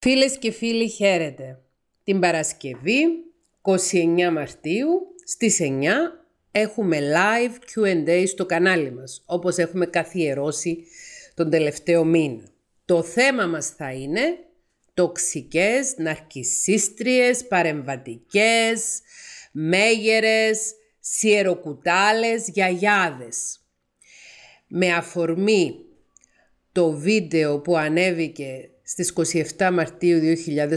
Φίλες και φίλοι χαίρετε. Την Παρασκευή 29 Μαρτίου στις 9 έχουμε live Q&A στο κανάλι μας, όπως έχουμε καθιερώσει τον τελευταίο μήνα. Το θέμα μας θα είναι τοξικές, ναρκισίστριες, παρεμβατικές, μέγερες, σιεροκουτάλες, γιαγιάδες. Με αφορμή το βίντεο που ανέβηκε στις 27 Μαρτίου 2024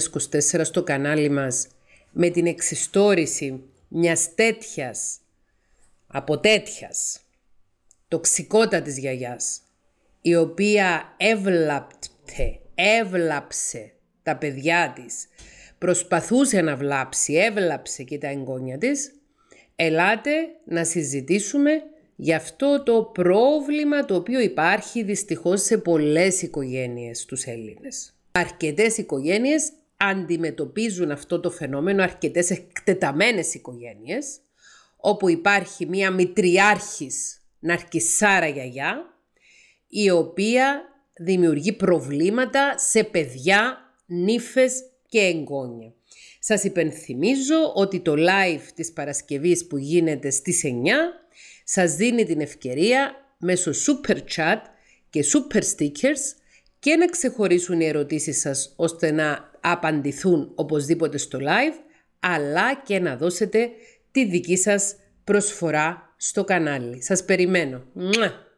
στο κανάλι μας με την εξιστόρηση μιας τέτοιας, από τέτοιας, τοξικότατης γιαγιάς, η οποία έβλαπτε, έβλαψε τα παιδιά της, προσπαθούσε να βλάψει, έβλαψε και τα εγγόνια της, ελάτε να συζητήσουμε Γι' αυτό το πρόβλημα το οποίο υπάρχει δυστυχώς σε πολλές οικογένειες τους Έλληνες. Αρκετές οικογένειες αντιμετωπίζουν αυτό το φαινόμενο, αρκετές εκτεταμένες οικογένειες, όπου υπάρχει μία μητριάρχης ναρκισάρα γιαγιά, η οποία δημιουργεί προβλήματα σε παιδιά, νύφες και εγγόνια. Σας υπενθυμίζω ότι το live της Παρασκευής που γίνεται στις σας δίνει την ευκαιρία μέσω super chat και super stickers και να ξεχωρίσουν οι ερωτήσεις σας ώστε να απαντηθούν οπωσδήποτε στο live αλλά και να δώσετε τη δική σας προσφορά στο κανάλι. Σας περιμένω.